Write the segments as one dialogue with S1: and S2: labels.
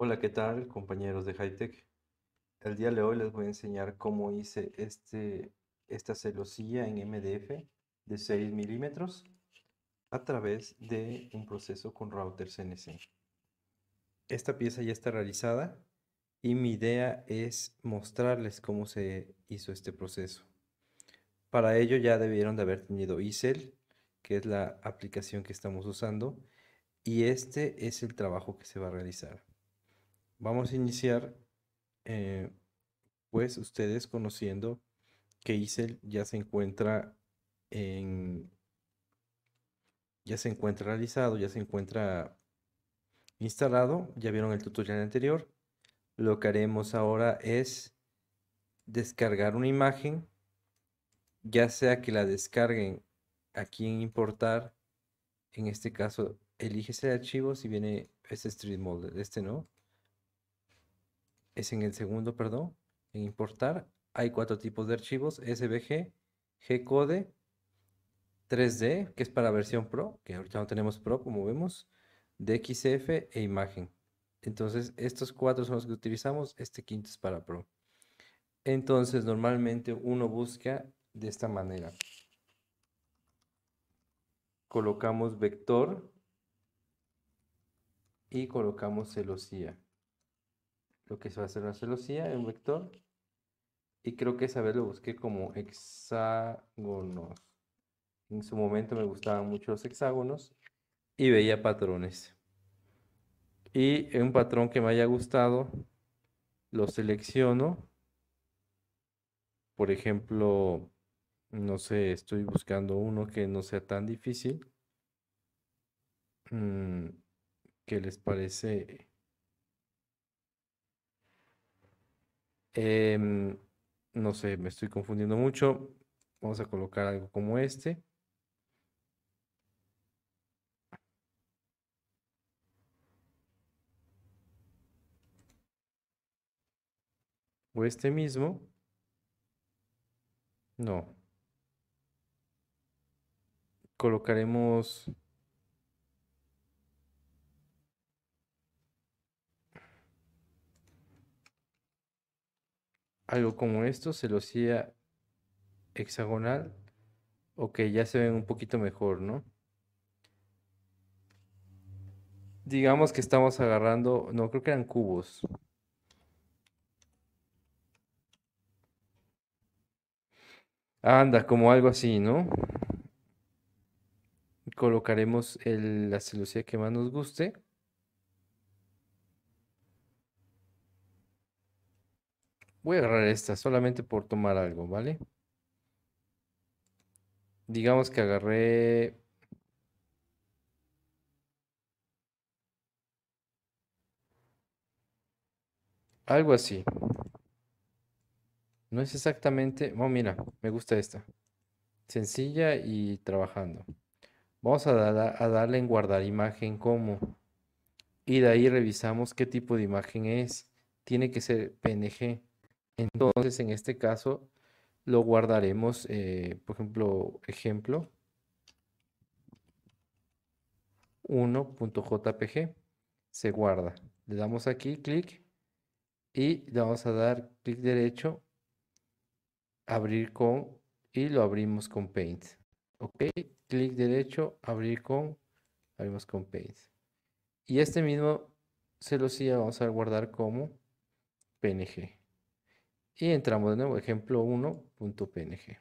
S1: Hola, ¿qué tal compañeros de Hightech? El día de hoy les voy a enseñar cómo hice este, esta celosía en MDF de 6 milímetros a través de un proceso con router CNC. Esta pieza ya está realizada y mi idea es mostrarles cómo se hizo este proceso. Para ello ya debieron de haber tenido ISEL, que es la aplicación que estamos usando, y este es el trabajo que se va a realizar vamos a iniciar eh, pues ustedes conociendo que Isel ya se encuentra en ya se encuentra realizado, ya se encuentra instalado, ya vieron el tutorial anterior. Lo que haremos ahora es descargar una imagen, ya sea que la descarguen aquí en importar, en este caso elige el archivo si viene este street model, este no, es en el segundo, perdón, en importar, hay cuatro tipos de archivos, SVG, GCODE, code 3D, que es para versión Pro, que ahorita no tenemos Pro, como vemos, DXF e imagen. Entonces, estos cuatro son los que utilizamos, este quinto es para Pro. Entonces, normalmente uno busca de esta manera. Colocamos vector y colocamos celosía lo que se va a hacer una celosía en un vector. Y creo que esa vez lo busqué como hexágonos. En su momento me gustaban mucho los hexágonos y veía patrones. Y un patrón que me haya gustado, lo selecciono. Por ejemplo, no sé, estoy buscando uno que no sea tan difícil. Mm, ¿Qué les parece? Em, no sé, me estoy confundiendo mucho. Vamos a colocar algo como este. O este mismo. No. Colocaremos algo como esto, celosía hexagonal. Ok, ya se ven un poquito mejor, ¿no? Digamos que estamos agarrando, no, creo que eran cubos. Anda, como algo así, ¿no? Colocaremos el, la celosía que más nos guste. Voy a agarrar esta solamente por tomar algo, ¿vale? Digamos que agarré... Algo así. No es exactamente... No, oh, mira, me gusta esta. Sencilla y trabajando. Vamos a, a darle en guardar imagen como. Y de ahí revisamos qué tipo de imagen es. Tiene que ser PNG. Entonces, en este caso, lo guardaremos, eh, por ejemplo, ejemplo 1.jpg se guarda. Le damos aquí clic y le vamos a dar clic derecho, abrir con y lo abrimos con Paint. Ok, clic derecho, abrir con, abrimos con Paint. Y este mismo se celosía vamos a guardar como PNG y entramos de nuevo, ejemplo 1.png.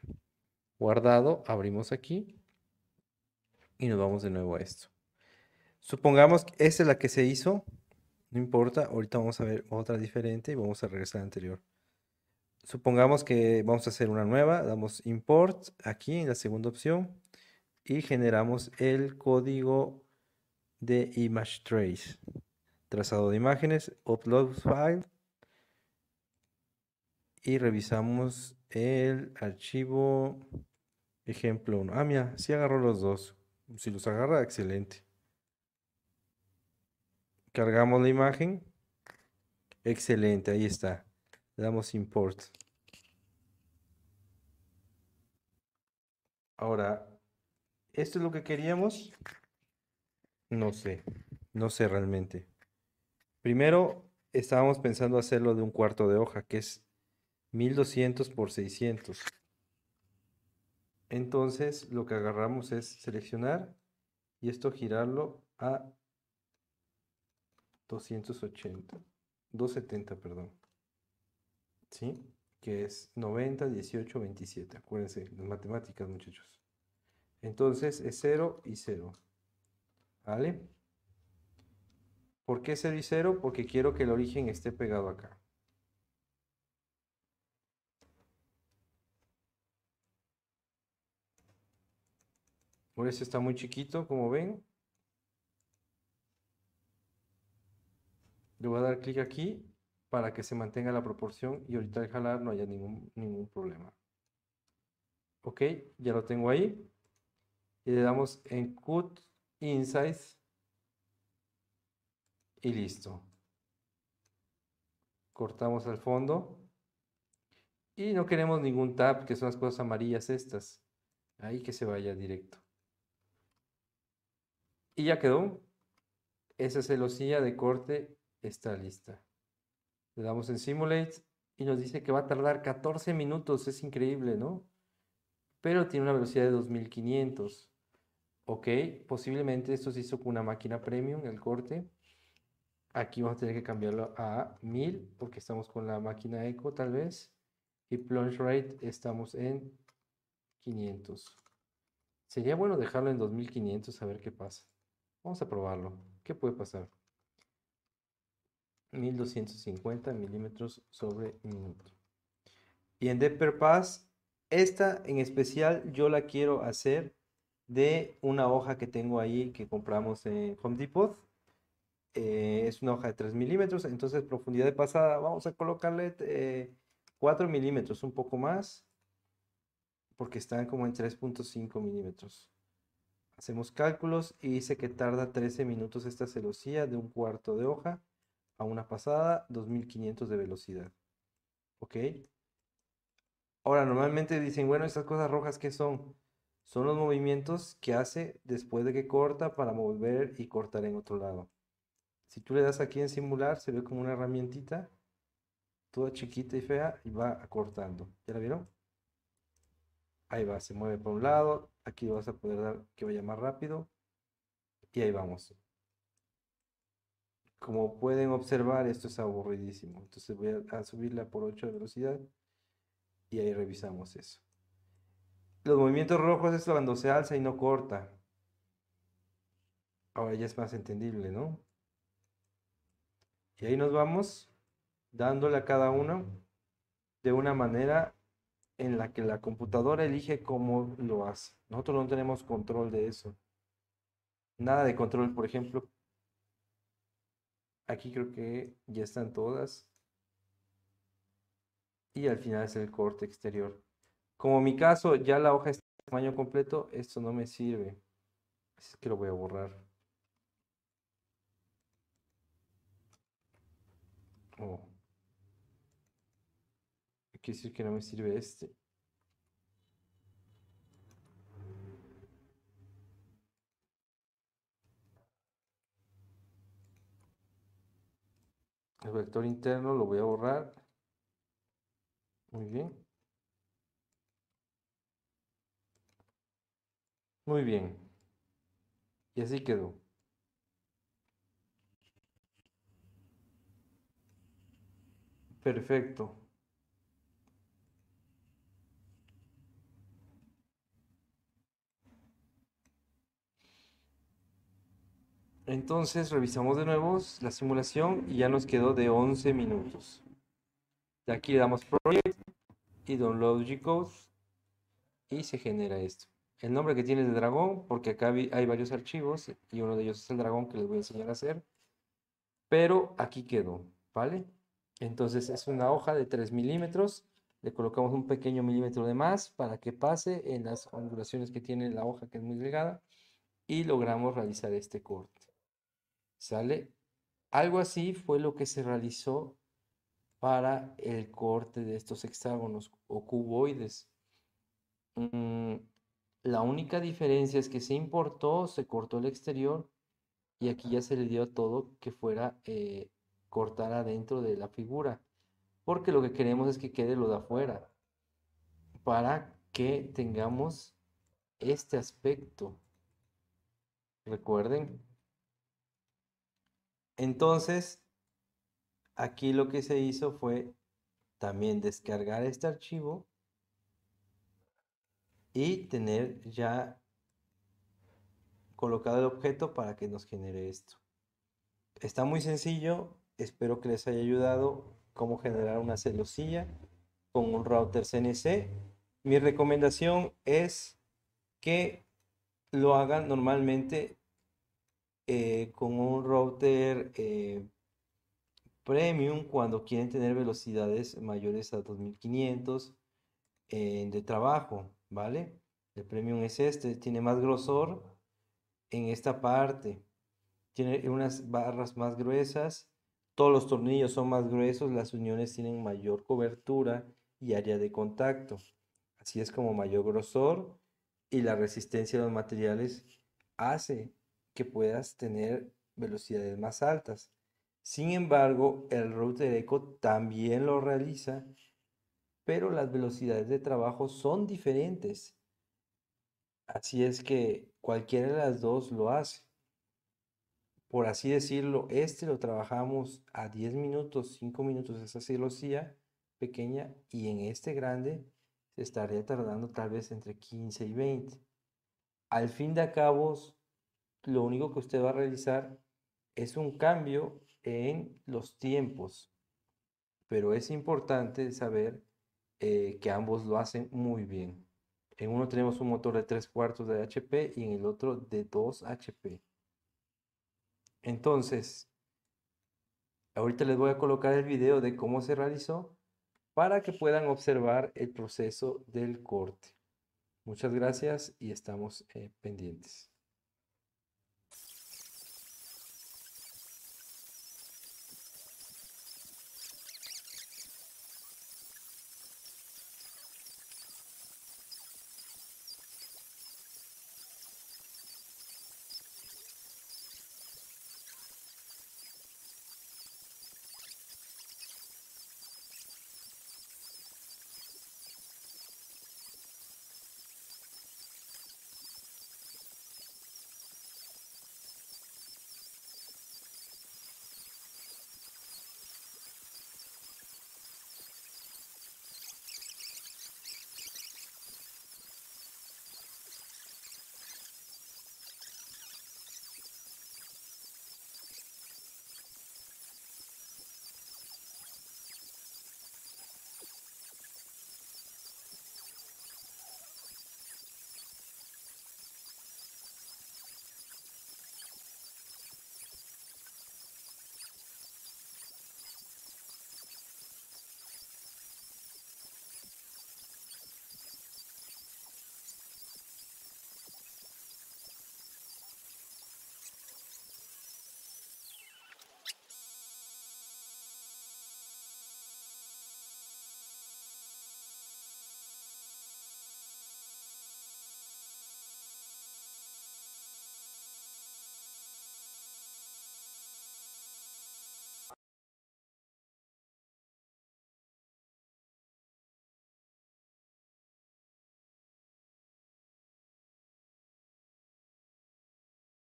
S1: Guardado, abrimos aquí y nos vamos de nuevo a esto. Supongamos que esta es la que se hizo, no importa, ahorita vamos a ver otra diferente y vamos a regresar a la anterior. Supongamos que vamos a hacer una nueva, damos import aquí en la segunda opción y generamos el código de image trace, trazado de imágenes, upload file y revisamos el archivo ejemplo 1. Ah, mira, si sí agarró los dos. Si los agarra, excelente. Cargamos la imagen. Excelente, ahí está. Le damos import. Ahora, ¿esto es lo que queríamos? No sé, no sé realmente. Primero, estábamos pensando hacerlo de un cuarto de hoja, que es 1200 por 600. Entonces lo que agarramos es seleccionar y esto girarlo a 280, 270, perdón. ¿Sí? Que es 90, 18, 27. Acuérdense, las matemáticas, muchachos. Entonces es 0 y 0. ¿Vale? ¿Por qué 0 y 0? Porque quiero que el origen esté pegado acá. Por eso está muy chiquito, como ven. Le voy a dar clic aquí para que se mantenga la proporción y ahorita al jalar no haya ningún, ningún problema. Ok, ya lo tengo ahí. Y le damos en Cut Insights. Y listo. Cortamos al fondo. Y no queremos ningún tab, que son las cosas amarillas estas. Ahí que se vaya directo. Y ya quedó. Esa celosilla de corte está lista. Le damos en Simulate y nos dice que va a tardar 14 minutos. Es increíble, ¿no? Pero tiene una velocidad de 2500. Ok, posiblemente esto se hizo con una máquina premium, el corte. Aquí vamos a tener que cambiarlo a 1000 porque estamos con la máquina Eco tal vez. Y plunge rate estamos en 500. Sería bueno dejarlo en 2500 a ver qué pasa. Vamos a probarlo. ¿Qué puede pasar? 1250 milímetros sobre minuto. Y en Depper Pass, esta en especial yo la quiero hacer de una hoja que tengo ahí que compramos en Home Depot. Eh, es una hoja de 3 milímetros, entonces profundidad de pasada, vamos a colocarle 4 eh, milímetros, un poco más, porque están como en 3.5 milímetros. Hacemos cálculos y dice que tarda 13 minutos esta celosía de un cuarto de hoja a una pasada, 2500 de velocidad. ¿Ok? Ahora, normalmente dicen, bueno, estas cosas rojas, ¿qué son? Son los movimientos que hace después de que corta para mover y cortar en otro lado. Si tú le das aquí en simular, se ve como una herramientita, toda chiquita y fea, y va cortando. ¿Ya la vieron? Ahí va, se mueve por un lado. Aquí vas a poder dar que vaya más rápido. Y ahí vamos. Como pueden observar, esto es aburridísimo. Entonces voy a, subirla por 8 de velocidad. Y ahí revisamos eso. Los movimientos rojos es cuando se alza y no corta. Ahora ya es más entendible, ¿no? Y ahí nos vamos dándole a cada uno de una manera en la que la computadora elige cómo lo hace. Nosotros no tenemos control de eso. Nada de control, por ejemplo. Aquí creo que ya están todas. Y al final es el corte exterior. Como en mi caso ya la hoja está en tamaño completo, esto no me sirve. Así que lo voy a borrar. Oh que decir que no me sirve este. El vector interno lo voy a borrar. Muy bien. Muy bien. Y así quedó. Perfecto. Entonces revisamos de nuevo la simulación y ya nos quedó de 11 minutos. De aquí damos Project y Download G-Code y se genera esto. El nombre que tiene es de dragón porque acá hay varios archivos y uno de ellos es el dragón que les voy a enseñar a hacer. Pero aquí quedó, ¿vale? Entonces es una hoja de 3 milímetros. Le colocamos un pequeño milímetro de más para que pase en las ondulaciones que tiene la hoja que es muy delgada y logramos realizar este corte. ¿Sale? Algo así fue lo que se realizó para el corte de estos hexágonos o cuboides. Mm, la única diferencia es que se importó, se cortó el exterior y aquí ya se le dio todo que fuera eh, cortar adentro de la figura. Porque lo que queremos es que quede lo de afuera para que tengamos este aspecto. Recuerden entonces, aquí lo que se hizo fue también descargar este archivo y tener ya colocado el objeto para que nos genere esto. Está muy sencillo, espero que les haya ayudado cómo generar una celosilla con un router CNC. Mi recomendación es que lo hagan normalmente eh, con un router eh, premium cuando quieren tener velocidades mayores a 2500 eh, de trabajo, ¿vale? El premium es este, tiene más grosor en esta parte, tiene unas barras más gruesas, todos los tornillos son más gruesos, las uniones tienen mayor cobertura y área de contacto. Así es como mayor grosor y la resistencia de los materiales hace que puedas tener velocidades más altas. Sin embargo, el router eco también lo realiza, pero las velocidades de trabajo son diferentes. Así es que cualquiera de las dos lo hace. Por así decirlo, este lo trabajamos a 10 minutos, 5 minutos, esa velocidad pequeña, y en este grande se estaría tardando tal vez entre 15 y 20. Al fin de acabos, lo único que usted va a realizar es un cambio en los tiempos. Pero es importante saber eh, que ambos lo hacen muy bien. En uno tenemos un motor de 3 cuartos de HP y en el otro de 2 HP. Entonces, ahorita les voy a colocar el video de cómo se realizó para que puedan observar el proceso del corte. Muchas gracias y estamos eh, pendientes.